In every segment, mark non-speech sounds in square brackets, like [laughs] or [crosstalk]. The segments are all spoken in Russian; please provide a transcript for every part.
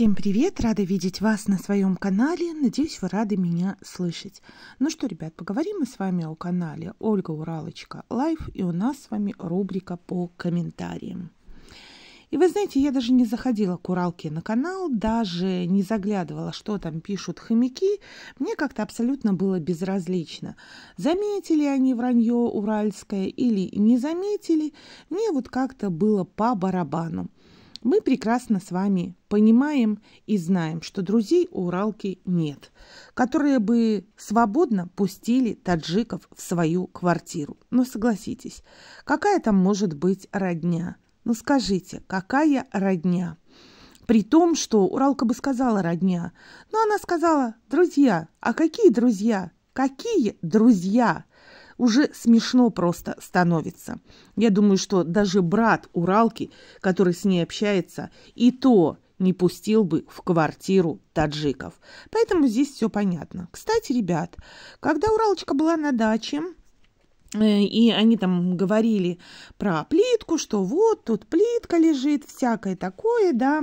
Всем привет! Рада видеть вас на своем канале. Надеюсь, вы рады меня слышать. Ну что, ребят, поговорим мы с вами о канале Ольга Уралочка Лайф. И у нас с вами рубрика по комментариям. И вы знаете, я даже не заходила к Уралке на канал, даже не заглядывала, что там пишут хомяки. Мне как-то абсолютно было безразлично. Заметили они вранье уральское или не заметили, мне вот как-то было по барабану. Мы прекрасно с вами понимаем и знаем, что друзей у Уралки нет, которые бы свободно пустили таджиков в свою квартиру. Но согласитесь, какая там может быть родня? Ну скажите, какая родня? При том, что Уралка бы сказала родня, но она сказала «друзья». А какие друзья? Какие друзья? уже смешно просто становится. Я думаю, что даже брат Уралки, который с ней общается, и то не пустил бы в квартиру таджиков. Поэтому здесь все понятно. Кстати, ребят, когда Уралочка была на даче, э, и они там говорили про плитку, что вот тут плитка лежит, всякое такое, да,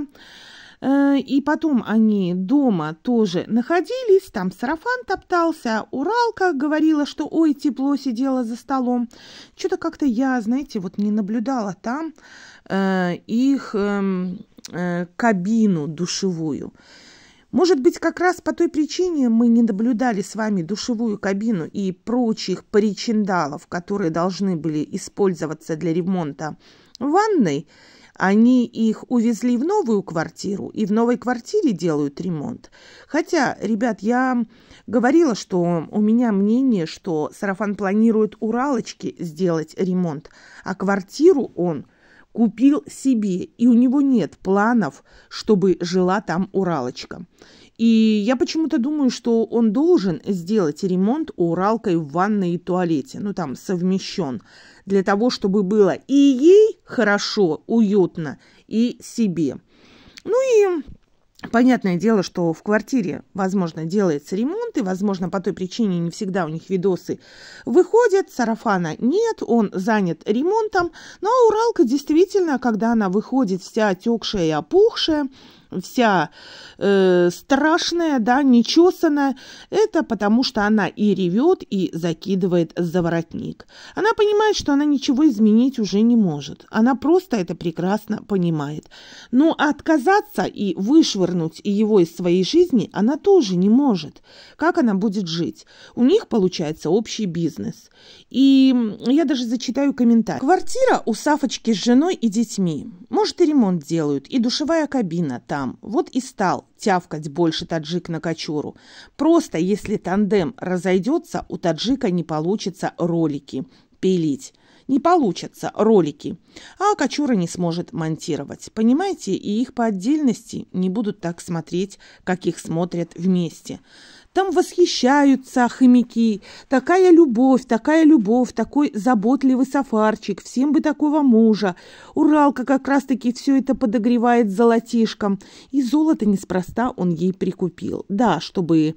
Э, и потом они дома тоже находились, там сарафан топтался, Уралка говорила, что ой, тепло сидела за столом. Что-то как-то я, знаете, вот не наблюдала там э, их э, э, кабину душевую. Может быть, как раз по той причине мы не наблюдали с вами душевую кабину и прочих паричиндалов, которые должны были использоваться для ремонта ванной, они их увезли в новую квартиру и в новой квартире делают ремонт. Хотя, ребят, я говорила, что у меня мнение, что Сарафан планирует у Ралочки сделать ремонт, а квартиру он купил себе, и у него нет планов, чтобы жила там Уралочка. И я почему-то думаю, что он должен сделать ремонт уралкой в ванной и туалете, ну там совмещен, для того, чтобы было и ей хорошо, уютно, и себе. Ну и Понятное дело, что в квартире, возможно, делается ремонт, и, возможно, по той причине не всегда у них видосы выходят, сарафана нет, он занят ремонтом, но ну, а Уралка действительно, когда она выходит вся отекшая и опухшая, вся э, страшная, да, нечесанная, это потому что она и ревет, и закидывает за воротник. Она понимает, что она ничего изменить уже не может. Она просто это прекрасно понимает. Но отказаться и вышвырнуть его из своей жизни она тоже не может. Как она будет жить? У них получается общий бизнес. И я даже зачитаю комментарий. Квартира у Сафочки с женой и детьми. Может, и ремонт делают, и душевая кабина там сам. Вот и стал тявкать больше таджик на кочуру. Просто если тандем разойдется, у таджика не получится ролики пилить. Не получится ролики. А кочура не сможет монтировать. Понимаете, и их по отдельности не будут так смотреть, как их смотрят вместе. Там восхищаются хомяки. Такая любовь, такая любовь, такой заботливый сафарчик. Всем бы такого мужа. Уралка как раз-таки все это подогревает золотишком. И золото неспроста он ей прикупил. Да, чтобы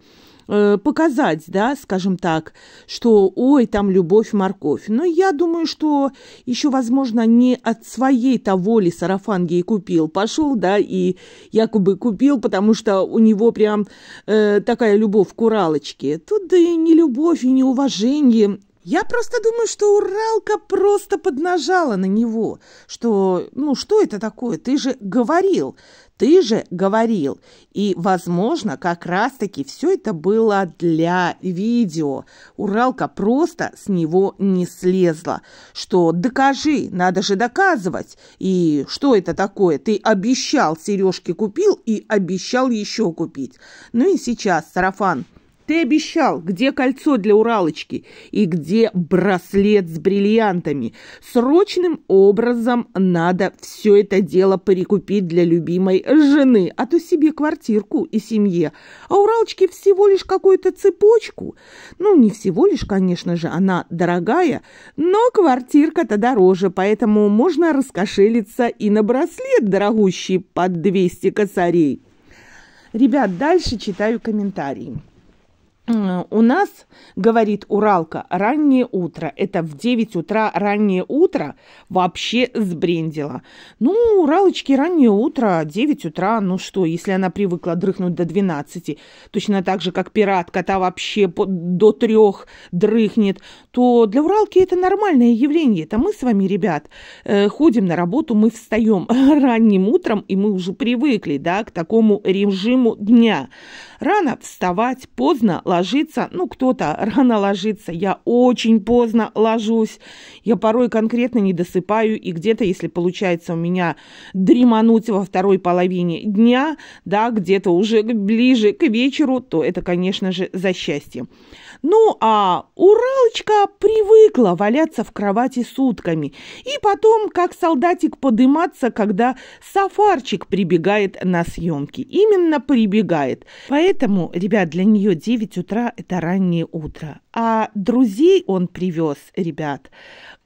Э, показать, да, скажем так, что ой, там любовь, морковь. Но ну, я думаю, что еще, возможно, не от своей-то воли сарафан ей купил. Пошел, да, и якобы купил, потому что у него прям э, такая любовь к Уралочке. Тут да и не любовь, и не уважение. Я просто думаю, что Уралка просто поднажала на него, что, ну, что это такое? Ты же говорил, ты же говорил, и, возможно, как раз-таки все это было для видео. Уралка просто с него не слезла. Что докажи, надо же доказывать. И что это такое? Ты обещал сережки купил и обещал еще купить. Ну и сейчас сарафан – ты обещал, где кольцо для Уралочки и где браслет с бриллиантами. Срочным образом надо все это дело перекупить для любимой жены, а то себе квартирку и семье. А Уралочке всего лишь какую-то цепочку. Ну, не всего лишь, конечно же, она дорогая, но квартирка-то дороже, поэтому можно раскошелиться и на браслет дорогущий под 200 косарей. Ребят, дальше читаю комментарии у нас, говорит Уралка, раннее утро. Это в 9 утра раннее утро вообще сбрендило. Ну, Уралочки раннее утро, 9 утра, ну что, если она привыкла дрыхнуть до 12, точно так же, как пиратка, та вообще до 3 дрыхнет, то для Уралки это нормальное явление. Это мы с вами, ребят, э, ходим на работу, мы встаем [laughs] ранним утром, и мы уже привыкли, да, к такому режиму дня. Рано вставать, поздно ложиться, ну, кто-то рано ложится, я очень поздно ложусь, я порой конкретно не досыпаю, и где-то, если получается у меня дремануть во второй половине дня, да, где-то уже ближе к вечеру, то это, конечно же, за счастье. Ну, а Уралочка привыкла валяться в кровати сутками, и потом, как солдатик, подыматься, когда сафарчик прибегает на съемки. Именно прибегает. Поэтому, ребят, для нее 9 утра – это раннее утро. А друзей он привез, ребят,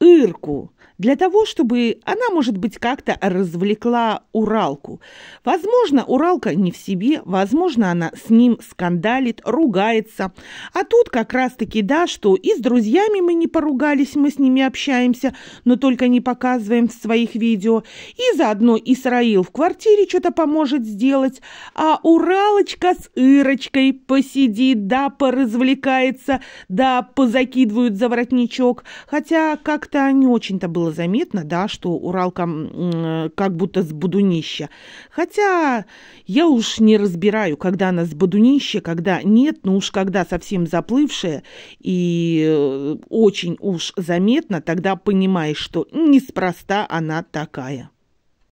Ирку, для того, чтобы она, может быть, как-то развлекла Уралку. Возможно, Уралка не в себе, возможно, она с ним скандалит, ругается. А тут как раз-таки, да, что и с друзьями мы не поругались, мы с ними общаемся, но только не показываем в своих видео. И заодно Исраил в квартире что-то поможет сделать, а Уралочка с Ирочкой посидит, да, поразвлекается, да, позакидывают за воротничок. Хотя как-то не очень-то было было заметно, да, что Уралка как будто с будунища. Хотя я уж не разбираю, когда она с будунища, когда нет, но уж когда совсем заплывшая и э, очень уж заметно, тогда понимаешь, что неспроста она такая.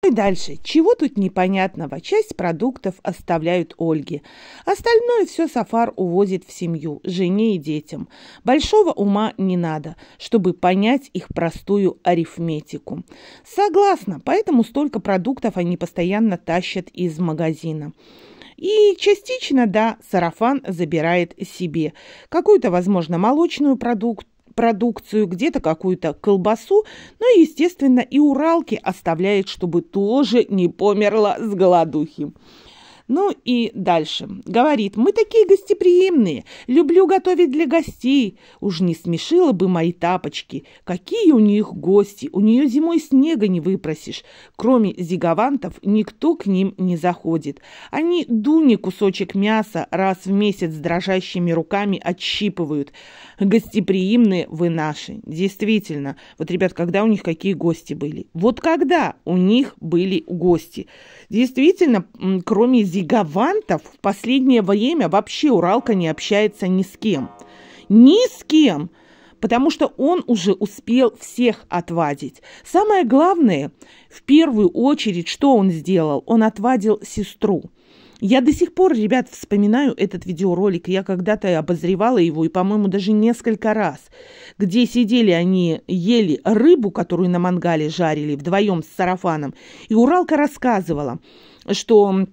И дальше. Чего тут непонятного? Часть продуктов оставляют Ольге. Остальное все Сафар увозит в семью, жене и детям. Большого ума не надо, чтобы понять их простую арифметику. Согласна, поэтому столько продуктов они постоянно тащат из магазина. И частично, да, сарафан забирает себе. Какую-то, возможно, молочную продукцию продукцию, где-то какую-то колбасу, но ну естественно, и Уралки оставляет, чтобы тоже не померла с голодухи. Ну и дальше. Говорит, мы такие гостеприимные, люблю готовить для гостей. Уж не смешила бы мои тапочки. Какие у них гости, у нее зимой снега не выпросишь. Кроме зигавантов никто к ним не заходит. Они дуни кусочек мяса раз в месяц с дрожащими руками отщипывают. Гостеприимные вы наши. Действительно. Вот, ребят, когда у них какие гости были? Вот когда у них были гости? Действительно, кроме зигавантов, гигавантов в последнее время вообще Уралка не общается ни с кем. Ни с кем! Потому что он уже успел всех отвадить. Самое главное, в первую очередь, что он сделал? Он отвадил сестру. Я до сих пор, ребят, вспоминаю этот видеоролик. Я когда-то обозревала его, и, по-моему, даже несколько раз, где сидели они, ели рыбу, которую на мангале жарили вдвоем с сарафаном. И Уралка рассказывала, что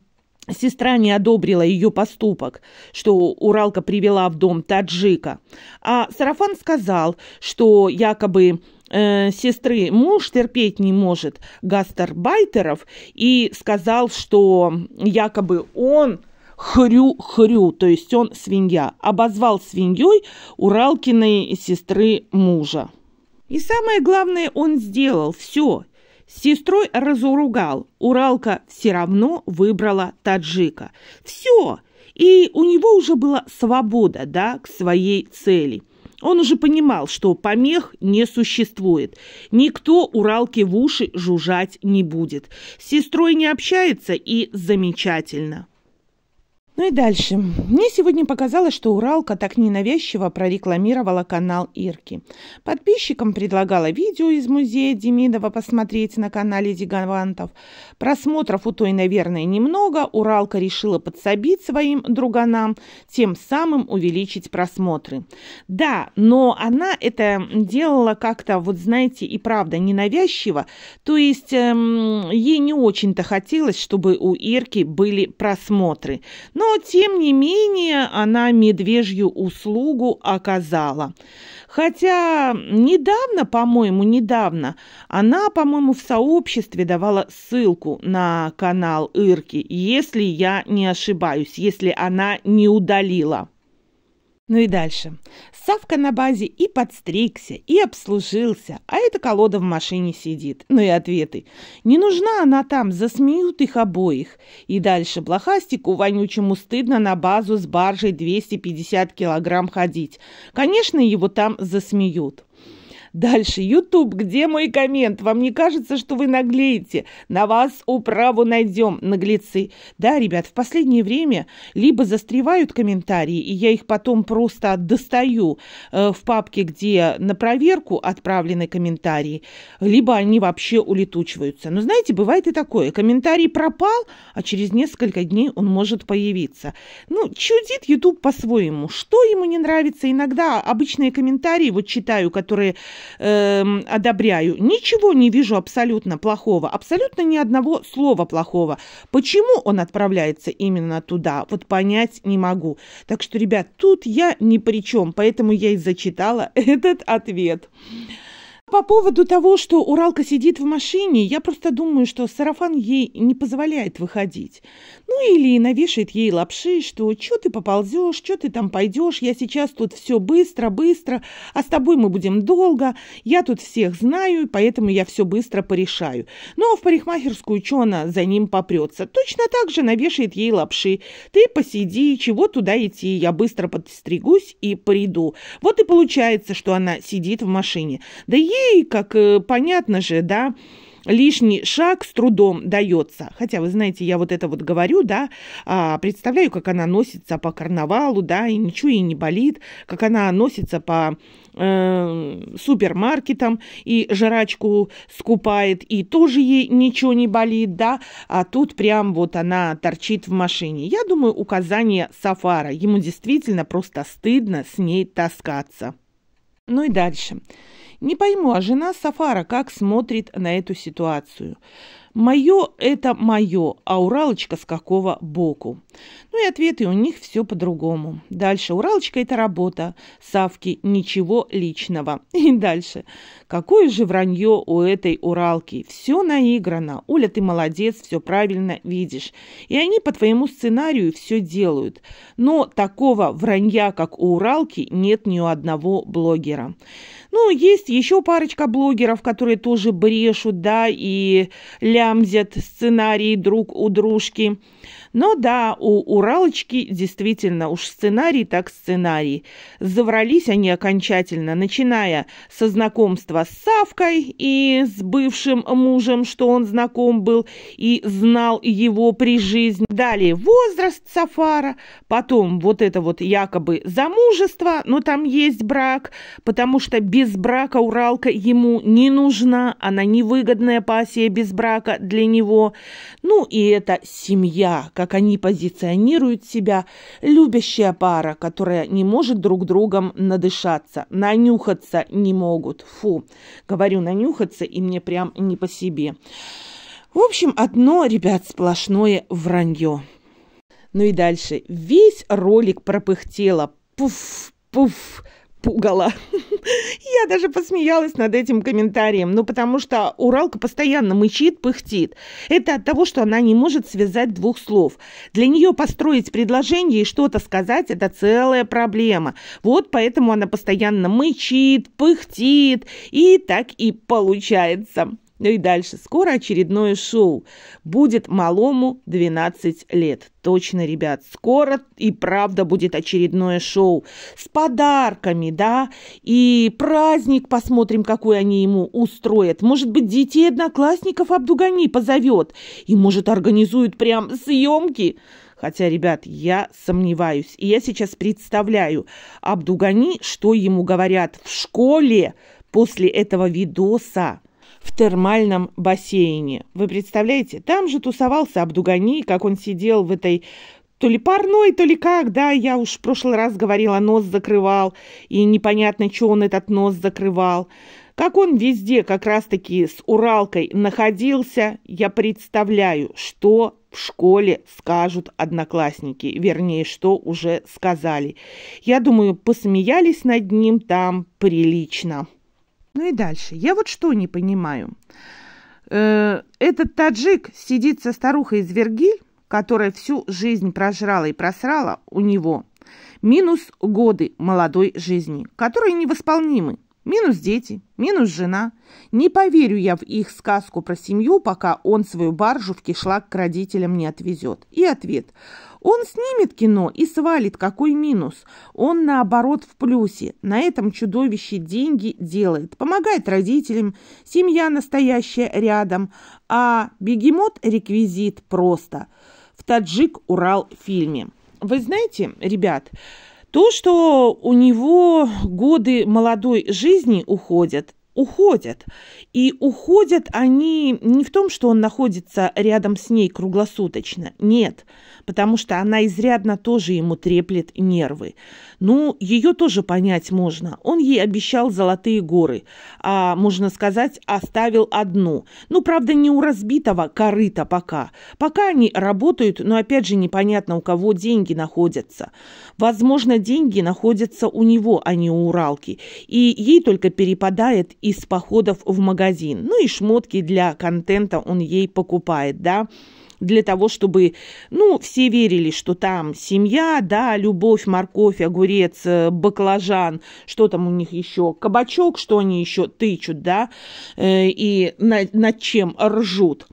Сестра не одобрила ее поступок, что Уралка привела в дом таджика. А Сарафан сказал, что якобы э, сестры муж терпеть не может гастарбайтеров и сказал, что якобы он хрю-хрю, то есть он свинья, обозвал свиньей Уралкиной сестры мужа. И самое главное, он сделал все – с сестрой разуругал. Уралка все равно выбрала таджика. Все! И у него уже была свобода, да, к своей цели. Он уже понимал, что помех не существует. Никто Уралке в уши жужжать не будет. С сестрой не общается и замечательно. Ну и дальше. Мне сегодня показалось, что Уралка так ненавязчиво прорекламировала канал Ирки. Подписчикам предлагала видео из музея Демидова посмотреть на канале Дигавантов. Просмотров у той, наверное, немного. Уралка решила подсобить своим друганам, тем самым увеличить просмотры. Да, но она это делала как-то, вот знаете, и правда, ненавязчиво. То есть эм, ей не очень-то хотелось, чтобы у Ирки были просмотры. Но но, тем не менее, она медвежью услугу оказала. Хотя недавно, по-моему, недавно, она, по-моему, в сообществе давала ссылку на канал Ирки, если я не ошибаюсь, если она не удалила. Ну и дальше. Савка на базе и подстригся, и обслужился, а эта колода в машине сидит. Ну и ответы. Не нужна она там, засмеют их обоих. И дальше блохастику вонючему стыдно на базу с баржей 250 килограмм ходить. Конечно, его там засмеют. Дальше. YouTube, где мой коммент? Вам не кажется, что вы наглеете? На вас управу найдем, наглецы. Да, ребят, в последнее время либо застревают комментарии, и я их потом просто достаю э, в папке, где на проверку отправлены комментарии, либо они вообще улетучиваются. Но знаете, бывает и такое. Комментарий пропал, а через несколько дней он может появиться. Ну, чудит YouTube по-своему. Что ему не нравится? Иногда обычные комментарии, вот читаю, которые э, одобряю. Ничего не вижу абсолютно плохого, абсолютно ни одного слова плохого. Почему он отправляется именно туда, вот понять не могу. Так что, ребят, тут я ни при чем, поэтому я и зачитала [laughs] этот ответ. Thank по поводу того, что Уралка сидит в машине, я просто думаю, что сарафан ей не позволяет выходить. Ну или навешает ей лапши, что «чё ты поползёшь, чё ты там пойдёшь, я сейчас тут всё быстро-быстро, а с тобой мы будем долго, я тут всех знаю, поэтому я всё быстро порешаю». Ну а в парикмахерскую чё она за ним попрётся? Точно так же навешает ей лапши. «Ты посиди, чего туда идти, я быстро подстригусь и приду». Вот и получается, что она сидит в машине. Да и и, как э, понятно же, да, лишний шаг с трудом дается. Хотя, вы знаете, я вот это вот говорю, да, а, представляю, как она носится по карнавалу, да, и ничего ей не болит, как она носится по э, супермаркетам и жрачку скупает, и тоже ей ничего не болит, да, а тут прям вот она торчит в машине. Я думаю, указание Сафара, ему действительно просто стыдно с ней таскаться. Ну и дальше. Не пойму, а жена Сафара как смотрит на эту ситуацию. Мое – это мое, а Уралочка с какого боку? Ну и ответы у них все по-другому. Дальше Уралочка – это работа, Савки – ничего личного. [laughs] И дальше. Какое же вранье у этой Уралки? Все наиграно. Оля, ты молодец, все правильно видишь. И они по твоему сценарию все делают. Но такого вранья, как у Уралки, нет ни у одного блогера. Ну, есть еще парочка блогеров, которые тоже брешут, да, и ля мямзят сценарий друг у дружки, но да, у Уралочки действительно уж сценарий так сценарий. Заврались они окончательно, начиная со знакомства с Савкой и с бывшим мужем, что он знаком был и знал его при жизни. Далее возраст Сафара, потом вот это вот якобы замужество, но там есть брак, потому что без брака Уралка ему не нужна, она невыгодная пассия без брака для него. Ну и это семья, как как они позиционируют себя, любящая пара, которая не может друг другом надышаться, нанюхаться не могут. Фу, говорю нанюхаться, и мне прям не по себе. В общем, одно, ребят, сплошное вранье. Ну и дальше. Весь ролик пропыхтело. Пуф, пуф пугало. Я даже посмеялась над этим комментарием, ну потому что Уралка постоянно мычит, пыхтит. Это от того, что она не может связать двух слов. Для нее построить предложение и что-то сказать – это целая проблема. Вот поэтому она постоянно мычит, пыхтит, и так и получается. Ну и дальше. Скоро очередное шоу. Будет малому 12 лет. Точно, ребят, скоро и правда будет очередное шоу с подарками, да, и праздник посмотрим, какой они ему устроят. Может быть, детей одноклассников Абдугани позовет и, может, организует прям съемки. Хотя, ребят, я сомневаюсь. И я сейчас представляю Абдугани, что ему говорят в школе после этого видоса в термальном бассейне. Вы представляете, там же тусовался Абдугани, как он сидел в этой то ли парной, то ли как, да, я уж в прошлый раз говорила, нос закрывал, и непонятно, что он этот нос закрывал. Как он везде как раз-таки с Уралкой находился, я представляю, что в школе скажут одноклассники, вернее, что уже сказали. Я думаю, посмеялись над ним там прилично. Ну и дальше. Я вот что не понимаю. Э, этот таджик сидит со старухой из Вергиль, которая всю жизнь прожрала и просрала у него, минус годы молодой жизни, которые невосполнимы, минус дети, минус жена. Не поверю я в их сказку про семью, пока он свою баржу в кишлак к родителям не отвезет. И ответ. Он снимет кино и свалит, какой минус. Он, наоборот, в плюсе. На этом чудовище деньги делает. Помогает родителям, семья настоящая рядом. А бегемот реквизит просто. В таджик-урал фильме. Вы знаете, ребят, то, что у него годы молодой жизни уходят, уходят. И уходят они не в том, что он находится рядом с ней круглосуточно, нет, потому что она изрядно тоже ему треплет нервы. Ну, ее тоже понять можно. Он ей обещал золотые горы, а, можно сказать, оставил одну. Ну, правда, не у разбитого корыта пока. Пока они работают, но опять же непонятно, у кого деньги находятся. Возможно, деньги находятся у него, а не у Уралки. И ей только перепадает из походов в магазин. Ну и шмотки для контента он ей покупает, да, для того, чтобы, ну, все верили, что там семья, да, любовь, морковь, огурец, э, баклажан, что там у них еще, кабачок, что они еще тычут, да, э, и над, над чем ржут.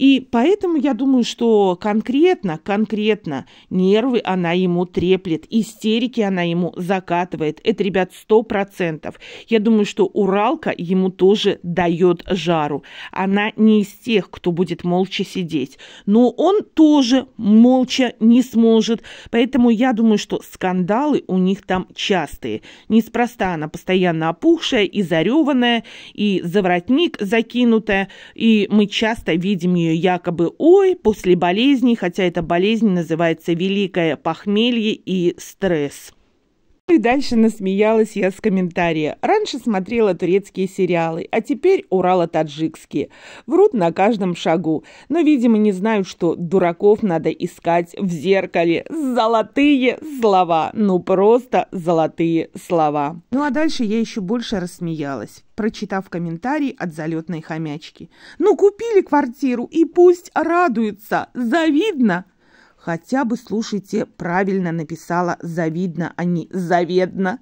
И поэтому я думаю, что конкретно, конкретно нервы она ему треплет, истерики она ему закатывает. Это, ребят, сто процентов. Я думаю, что Уралка ему тоже дает жару. Она не из тех, кто будет молча сидеть. Но он тоже молча не сможет. Поэтому я думаю, что скандалы у них там частые. Неспроста она постоянно опухшая и зареванная, и заворотник закинутая. И мы часто видим ее болезнью якобы «Ой, после болезни», хотя эта болезнь называется «Великое похмелье и стресс». И дальше насмеялась я с комментария. Раньше смотрела турецкие сериалы, а теперь урала таджикские Врут на каждом шагу, но, видимо, не знают, что дураков надо искать в зеркале. Золотые слова, ну просто золотые слова. Ну а дальше я еще больше рассмеялась прочитав комментарий от залетной хомячки. «Ну, купили квартиру, и пусть радуется! Завидно!» Хотя бы, слушайте, правильно написала «завидно», а не «заведно».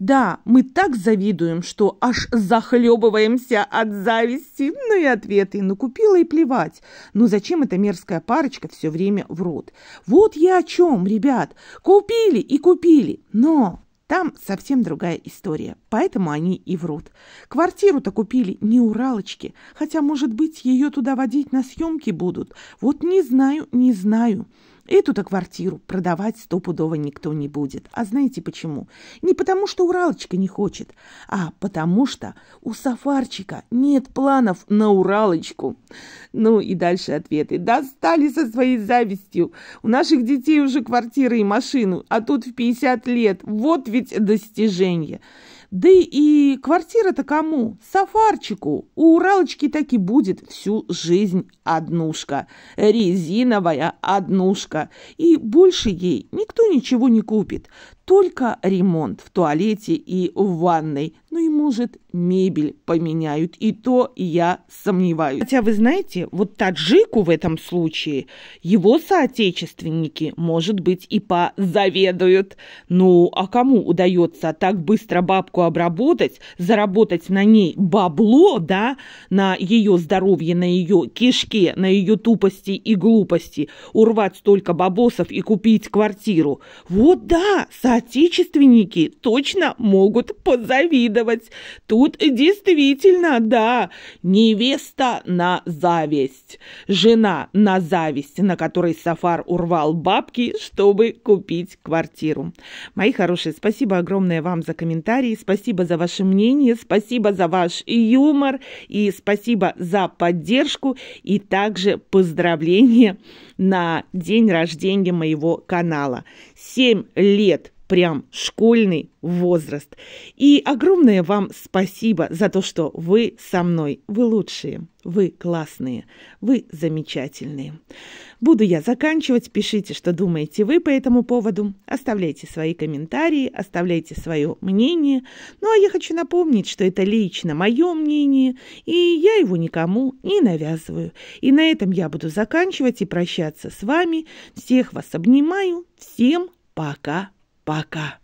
Да, мы так завидуем, что аж захлебываемся от зависти. Ну и ответы, ну купила и плевать. Но ну, зачем эта мерзкая парочка все время врут? Вот я о чем, ребят. Купили и купили, но там совсем другая история, поэтому они и врут. Квартиру-то купили не уралочки, хотя, может быть, ее туда водить на съемки будут. Вот не знаю, не знаю. Эту-то квартиру продавать стопудово никто не будет. А знаете почему? Не потому, что Уралочка не хочет, а потому что у Сафарчика нет планов на Уралочку. Ну и дальше ответы. Достали со своей завистью. У наших детей уже квартиры и машину, а тут в 50 лет. Вот ведь достижение. Да и квартира-то кому? Сафарчику. У Уралочки таки будет всю жизнь однушка. Резиновая однушка. И больше ей никто ничего не купит только ремонт в туалете и в ванной, но ну и, может, мебель поменяют. И то я сомневаюсь. Хотя, вы знаете, вот таджику в этом случае его соотечественники, может быть, и позаведуют. Ну, а кому удается так быстро бабку обработать, заработать на ней бабло, да, на ее здоровье, на ее кишке, на ее тупости и глупости, урвать столько бабосов и купить квартиру? Вот да, соотечественники соотечественники точно могут позавидовать. Тут действительно, да, невеста на зависть, жена на зависть, на которой Сафар урвал бабки, чтобы купить квартиру. Мои хорошие, спасибо огромное вам за комментарии, спасибо за ваше мнение, спасибо за ваш юмор и спасибо за поддержку и также поздравления на день рождения моего канала. семь лет прям школьный возраст. И огромное вам спасибо за то, что вы со мной. Вы лучшие, вы классные, вы замечательные. Буду я заканчивать. Пишите, что думаете вы по этому поводу. Оставляйте свои комментарии, оставляйте свое мнение. Ну а я хочу напомнить, что это лично мое мнение, и я его никому не навязываю. И на этом я буду заканчивать и прощаться с вами. Всех вас обнимаю. Всем пока. Пока.